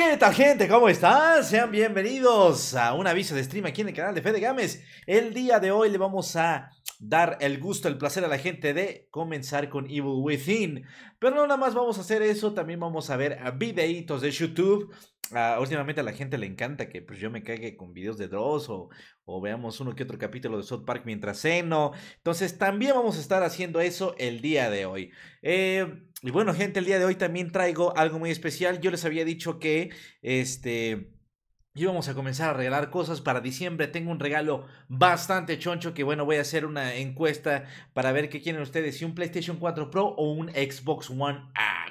¿Qué tal gente? ¿Cómo están? Sean bienvenidos a un aviso de stream aquí en el canal de Fede Games. El día de hoy le vamos a dar el gusto, el placer a la gente de comenzar con Evil Within. Pero no nada más vamos a hacer eso, también vamos a ver ah, videitos de YouTube. Ah, últimamente a la gente le encanta que pues, yo me cague con videos de Dross o, veamos uno que otro capítulo de South Park mientras ceno. Entonces también vamos a estar haciendo eso el día de hoy. Eh, y bueno, gente, el día de hoy también traigo algo muy especial. Yo les había dicho que este y vamos a comenzar a regalar cosas para diciembre. Tengo un regalo bastante choncho que bueno, voy a hacer una encuesta para ver qué quieren ustedes, si un PlayStation 4 Pro o un Xbox One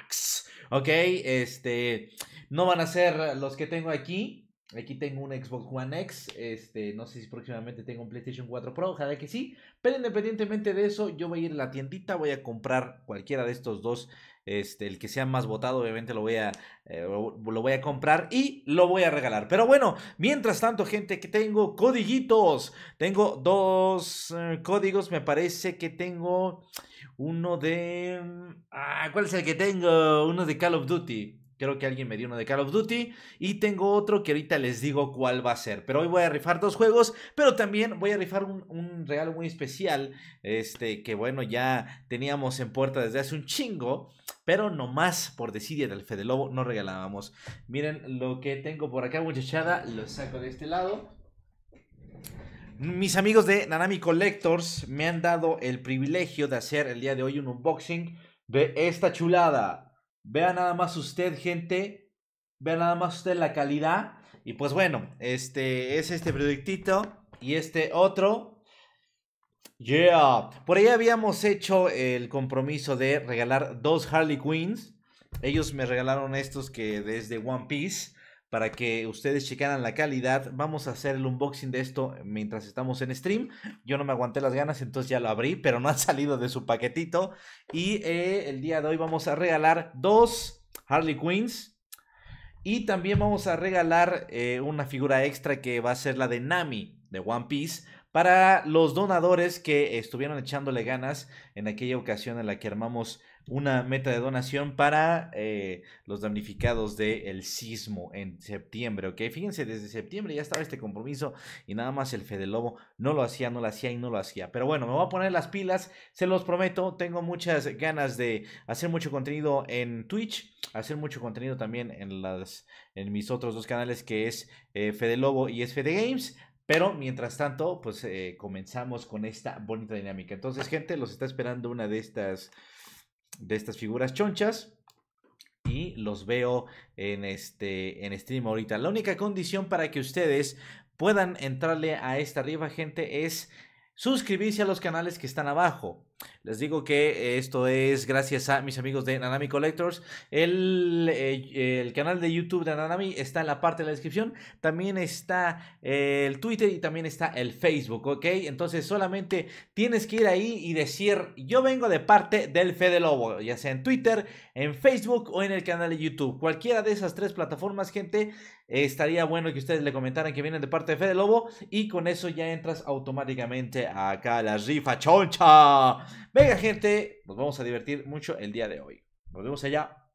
X. Ok, este, no van a ser los que tengo aquí, Aquí tengo un Xbox One X, este, no sé si próximamente tengo un PlayStation 4 Pro, ojalá que sí, pero independientemente de eso, yo voy a ir a la tiendita, voy a comprar cualquiera de estos dos, este, el que sea más votado, obviamente lo voy a, eh, lo, voy a comprar y lo voy a regalar. Pero bueno, mientras tanto, gente, que tengo codiguitos, tengo dos eh, códigos, me parece que tengo uno de, mm, ah, ¿cuál es el que tengo? Uno de Call of Duty. Creo que alguien me dio uno de Call of Duty. Y tengo otro que ahorita les digo cuál va a ser. Pero hoy voy a rifar dos juegos. Pero también voy a rifar un, regalo muy especial. Este, que bueno, ya teníamos en puerta desde hace un chingo. Pero nomás por decidir del Fede Lobo no regalábamos. Miren lo que tengo por acá, muchachada. Lo saco de este lado. Mis amigos de Nanami Collectors me han dado el privilegio de hacer el día de hoy un unboxing de esta chulada. Vea nada más usted, gente. Vea nada más usted la calidad. Y pues bueno, este es este proyectito y este otro. Yeah. Por ahí habíamos hecho el compromiso de regalar dos Harley Queens. Ellos me regalaron estos que desde One Piece para que ustedes checaran la calidad. Vamos a hacer el unboxing de esto mientras estamos en stream. Yo no me aguanté las ganas, entonces ya lo abrí, pero no ha salido de su paquetito. Y eh, el día de hoy vamos a regalar dos Harley Queens. Y también vamos a regalar eh, una figura extra que va a ser la de Nami de One Piece para los donadores que estuvieron echándole ganas en aquella ocasión en la que armamos una meta de donación para eh, los damnificados del sismo en septiembre, ¿ok? Fíjense, desde septiembre ya estaba este compromiso y nada más el Fede Lobo no lo hacía, no lo hacía y no lo hacía. Pero bueno, me voy a poner las pilas, se los prometo, tengo muchas ganas de hacer mucho contenido en Twitch, hacer mucho contenido también en, las, en mis otros dos canales que es eh, Fede Lobo y es Fede Games. Pero mientras tanto, pues eh, comenzamos con esta bonita dinámica. Entonces, gente, los está esperando una de estas, de estas figuras chonchas. Y los veo en este en stream ahorita. La única condición para que ustedes puedan entrarle a esta arriba, gente, es suscribirse a los canales que están abajo. Les digo que esto es gracias a mis amigos de Nanami Collectors. El, eh, el, canal de YouTube de Nanami está en la parte de la descripción. También está eh, el Twitter y también está el Facebook, ¿ok? Entonces solamente tienes que ir ahí y decir, yo vengo de parte del Fede Lobo, ya sea en Twitter, en Facebook o en el canal de YouTube. Cualquiera de esas tres plataformas, gente, estaría bueno que ustedes le comentaran que vienen de parte de Fede Lobo y con eso ya entras automáticamente acá a la rifa choncha. Venga, gente, nos vamos a divertir mucho el día de hoy. Nos vemos allá.